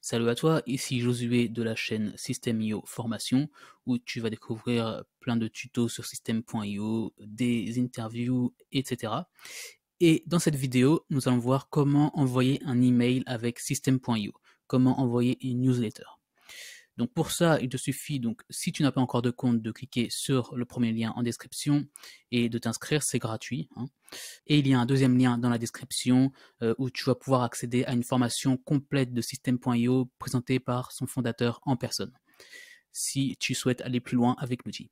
Salut à toi, ici Josué de la chaîne System.io Formation où tu vas découvrir plein de tutos sur System.io, des interviews, etc. Et dans cette vidéo, nous allons voir comment envoyer un email avec System.io, comment envoyer une newsletter. Donc pour ça, il te suffit, donc si tu n'as pas encore de compte, de cliquer sur le premier lien en description et de t'inscrire, c'est gratuit. Hein. Et il y a un deuxième lien dans la description euh, où tu vas pouvoir accéder à une formation complète de System.io présentée par son fondateur en personne, si tu souhaites aller plus loin avec l'outil.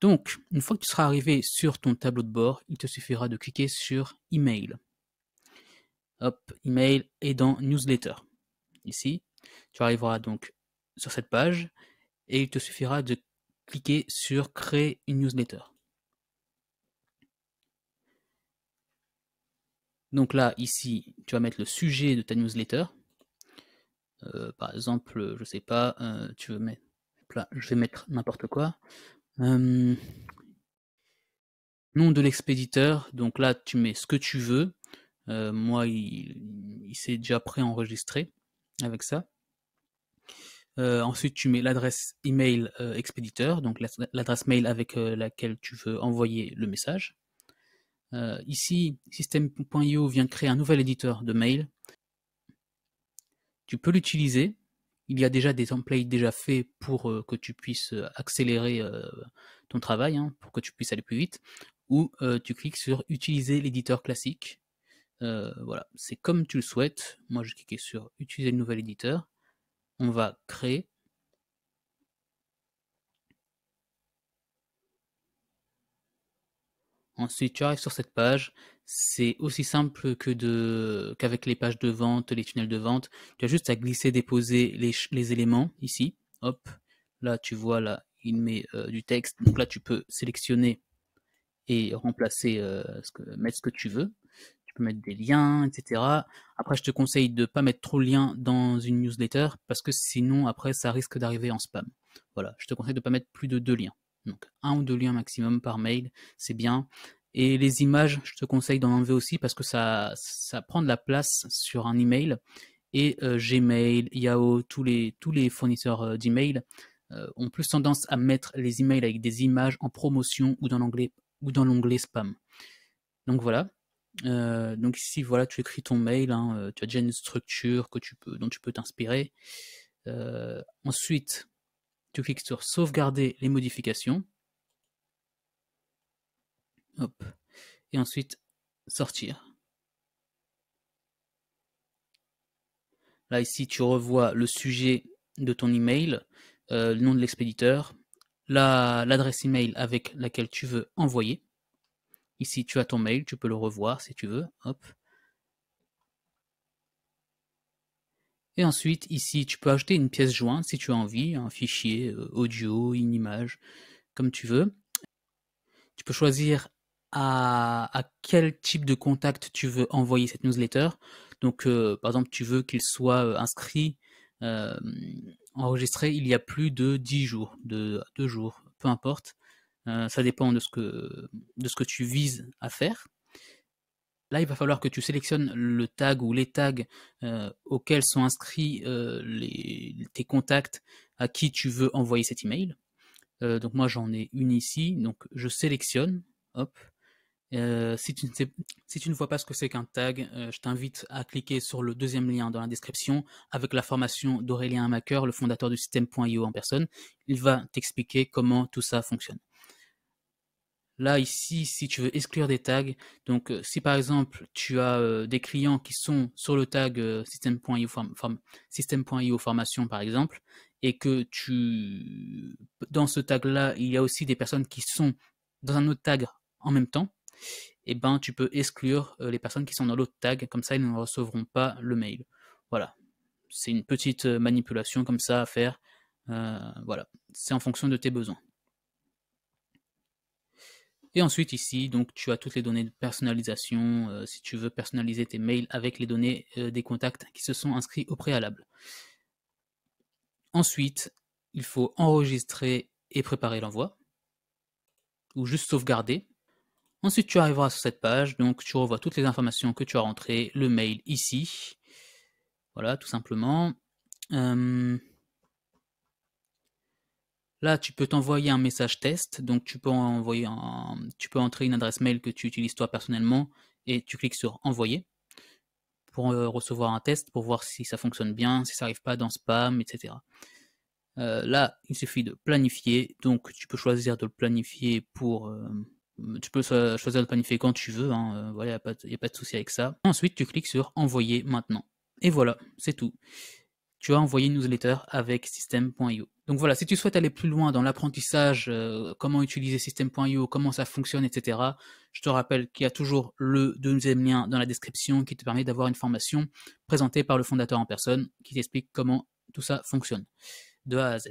Donc, une fois que tu seras arrivé sur ton tableau de bord, il te suffira de cliquer sur Email. Hop, Email et dans Newsletter. Ici, tu arriveras donc sur cette page et il te suffira de cliquer sur Créer une newsletter. Donc là, ici, tu vas mettre le sujet de ta newsletter. Euh, par exemple, je sais pas, euh, tu veux mettre. Là, je vais mettre n'importe quoi. Euh, nom de l'expéditeur. Donc là, tu mets ce que tu veux. moi, il, il s'est déjà enregistré avec ça. Euh, ensuite, tu mets l'adresse email euh, expéditeur, donc l'adresse mail avec euh, laquelle tu veux envoyer le message. ici, System.io vient créer un nouvel éditeur de mail. Tu peux l'utiliser. Il y a déjà des templates déjà faits pour que tu puisses accélérer ton travail, hein, pour que tu puisses aller plus vite. Ou tu cliques sur Utiliser l'éditeur classique. voilà, c'est comme tu le souhaites. Moi, je cliquais sur Utiliser le nouvel éditeur on va créer Ensuite, tu arrives sur cette page. C'est aussi simple que de qu'avec les pages de vente, les tunnels de vente. Tu as juste à glisser, déposer les, éléments ici. Hop, là tu vois là, il met euh, du texte. Donc là, tu peux sélectionner et remplacer, euh, ce que, mettre ce que tu veux mettre des liens, etc. Après, je te conseille de pas mettre trop de liens dans une newsletter parce que sinon, après, ça risque d'arriver en spam. Voilà, je te conseille de pas mettre plus de deux liens. Donc, un ou deux liens maximum par mail, c'est bien. Et les images, je te conseille d'en enlever aussi parce que ça, ça prend de la place sur un email. Et euh, Gmail, Yahoo, tous les, tous les fournisseurs euh, d'email euh, ont plus tendance à mettre les emails avec des images en promotion ou dans ou dans l'onglet spam. Donc voilà. Euh, donc ici, voilà, tu écris ton mail, hein, euh, tu as déjà une structure dont tu peux t'inspirer. Euh, ensuite, tu cliques sur sauvegarder les modifications. Et ensuite, sortir. Là, ici, tu revois le sujet de ton email, le nom de l'expéditeur, l'adresse email avec laquelle tu veux envoyer. Ici, tu as ton mail, tu peux le revoir si tu veux. Et ensuite, ici, tu peux ajouter une pièce jointe si tu as envie, un fichier euh, audio, une image, comme tu veux. Tu peux choisir à, quel type de contact tu veux envoyer cette newsletter. Donc, euh, par exemple, tu veux qu'il soit euh, inscrit, enregistré il y a plus de 10 jours, de 2 jours, peu importe. Euh, ça dépend de ce, que, tu vises à faire. Là, il va falloir que tu sélectionnes le tag ou les tags euh, auxquels sont inscrits euh, tes contacts à qui tu veux envoyer cet email. donc moi, j'en ai une ici. Donc je sélectionne. Hop. si, tu ne si tu ne vois pas ce que c'est qu'un tag, je t'invite à cliquer sur le deuxième lien dans la description avec la formation d'Aurélien Amaker, le fondateur du système.io en personne. Il va t'expliquer comment tout ça fonctionne. Là, ici, si tu veux exclure des tags, donc euh, si par exemple tu as euh, des clients qui sont sur le tag euh, système.io system.io formation par exemple, et que tu dans ce tag-là, il y a aussi des personnes qui sont dans un autre tag en même temps, et eh ben tu peux exclure les personnes qui sont dans l'autre tag, comme ça ils ne recevront pas le mail. Voilà. C'est une petite manipulation comme ça à faire. voilà. C'est en fonction de tes besoins. Et ensuite ici, donc tu as toutes les données de personnalisation, euh, si tu veux personnaliser tes mails avec les données euh, des contacts qui se sont inscrits au préalable. Ensuite, il faut enregistrer et préparer l'envoi, ou juste sauvegarder. Ensuite, tu arriveras sur cette page, donc tu revois toutes les informations que tu as rentrées, le mail ici, voilà, tout simplement. Euh, Là, tu peux t'envoyer un message test, donc tu peux envoyer un, tu peux entrer une adresse mail que tu utilises toi personnellement et tu cliques sur envoyer pour euh, recevoir un test pour voir si ça fonctionne bien, si ça n'arrive pas dans spam, etc. Euh, là, il suffit de planifier, donc tu peux choisir de le planifier pour euh, tu peux choisir de planifier quand tu veux, hein, voilà, il n'y a, pas de souci avec ça. Ensuite, tu cliques sur envoyer maintenant. Et voilà, c'est tout tu as envoyé une newsletter avec System.io. Donc voilà, si tu souhaites aller plus loin dans l'apprentissage, euh, comment utiliser System.io, comment ça fonctionne, etc., je te rappelle qu'il y a toujours le deuxième lien dans la description qui te permet d'avoir une formation présentée par le fondateur en personne qui t'explique comment tout ça fonctionne de A à Z.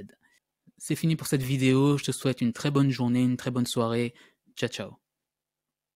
C'est fini pour cette vidéo, je te souhaite une très bonne journée, une très bonne soirée. Ciao ciao